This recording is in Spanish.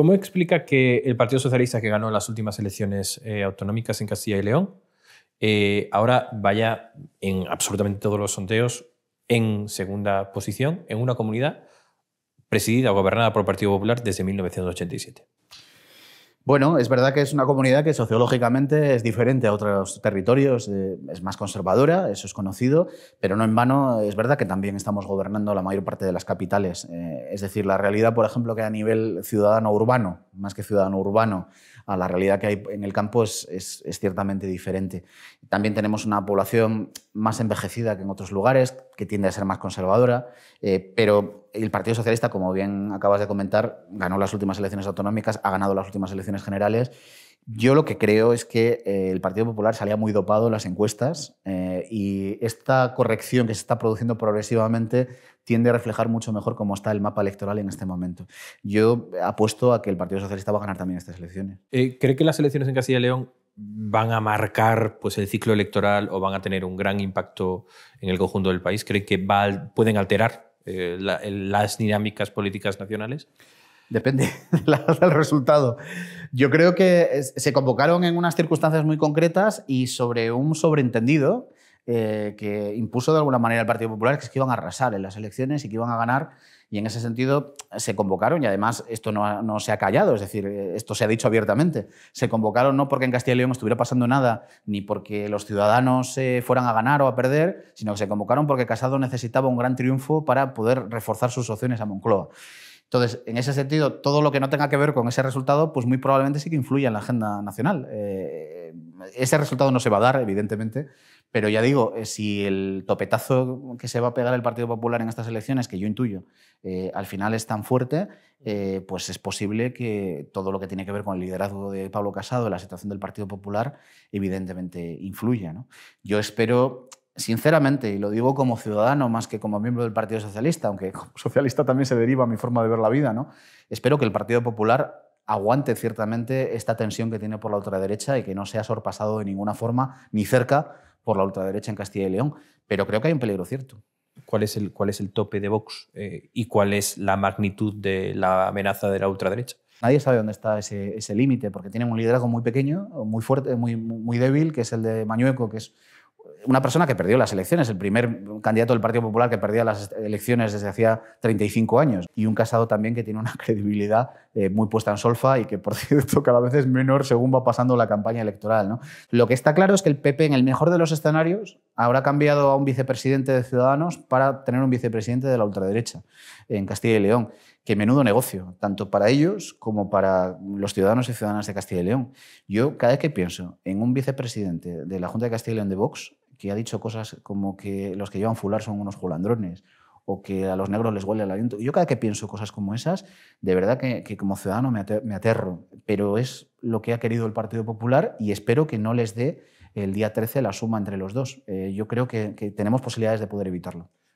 ¿Cómo explica que el Partido Socialista que ganó las últimas elecciones eh, autonómicas en Castilla y León eh, ahora vaya en absolutamente todos los sondeos en segunda posición en una comunidad presidida o gobernada por el Partido Popular desde 1987? Bueno, es verdad que es una comunidad que sociológicamente es diferente a otros territorios, eh, es más conservadora, eso es conocido, pero no en vano es verdad que también estamos gobernando la mayor parte de las capitales. Eh, es decir, la realidad, por ejemplo, que a nivel ciudadano urbano, más que ciudadano urbano, a la realidad que hay en el campo es ciertamente diferente. También tenemos una población más envejecida que en otros lugares, que tiende a ser más conservadora, eh, pero el Partido Socialista, como bien acabas de comentar, ganó las últimas elecciones autonómicas, ha ganado las últimas elecciones generales. Yo lo que creo es que eh, el Partido Popular salía muy dopado en las encuestas eh, y esta corrección que se está produciendo progresivamente tiende a reflejar mucho mejor cómo está el mapa electoral en este momento. Yo apuesto a que el Partido Socialista va a ganar también estas elecciones. ¿Cree que las elecciones en Castilla y León van a marcar pues, el ciclo electoral o van a tener un gran impacto en el conjunto del país? ¿Cree que pueden alterar eh, las dinámicas políticas nacionales? Depende del resultado. Yo creo que se convocaron en unas circunstancias muy concretas y sobre un sobreentendido eh, que impuso de alguna manera el Partido Popular, que es que iban a arrasar en las elecciones y que iban a ganar. Y en ese sentido se convocaron, y además esto no, se ha callado, es decir, eh, esto se ha dicho abiertamente. Se convocaron no porque en Castilla y León estuviera pasando nada, ni porque los ciudadanos se fueran a ganar o a perder, sino que se convocaron porque Casado necesitaba un gran triunfo para poder reforzar sus opciones a Moncloa. Entonces, en ese sentido, todo lo que no tenga que ver con ese resultado, pues muy probablemente sí que influye en la agenda nacional. Eh, ese resultado no se va a dar, evidentemente, pero ya digo, eh, si el topetazo que se va a pegar el Partido Popular en estas elecciones, que yo intuyo, eh, al final es tan fuerte, eh, pues es posible que todo lo que tiene que ver con el liderazgo de Pablo Casado, la situación del Partido Popular, evidentemente influya. Yo espero sinceramente, y lo digo como ciudadano más que como miembro del Partido Socialista, aunque como socialista también se deriva mi forma de ver la vida, ¿no? espero que el Partido Popular aguante ciertamente esta tensión que tiene por la ultraderecha y que no se ha sorpasado de ninguna forma ni cerca por la ultraderecha en Castilla y León. Pero creo que hay un peligro cierto. ¿Cuál es el, cuál es el tope de Vox eh, y cuál es la magnitud de la amenaza de la ultraderecha? Nadie sabe dónde está ese, límite, porque tiene un liderazgo muy pequeño, muy fuerte, muy, muy débil, que es el de Mañueco, que es una persona que perdió las elecciones, el primer candidato del Partido Popular que perdía las elecciones desde hacía 35 años, y un casado también que tiene una credibilidad eh, muy puesta en solfa y que, por cierto, cada vez es menor según va pasando la campaña electoral. ¿no? Lo que está claro es que el PP, en el mejor de los escenarios, habrá cambiado a un vicepresidente de Ciudadanos para tener un vicepresidente de la ultraderecha en Castilla y León. Que menudo negocio, tanto para ellos como para los ciudadanos y ciudadanas de Castilla y León. Yo cada vez que pienso en un vicepresidente de la Junta de Castilla y León de Vox, que ha dicho cosas como que los que llevan fular son unos julandrones o que a los negros les huele el aliento. Yo cada que pienso cosas como esas, de verdad que, como ciudadano me, aterro, pero es lo que ha querido el Partido Popular y espero que no les dé el día 13 la suma entre los dos. Eh, yo creo que tenemos posibilidades de poder evitarlo.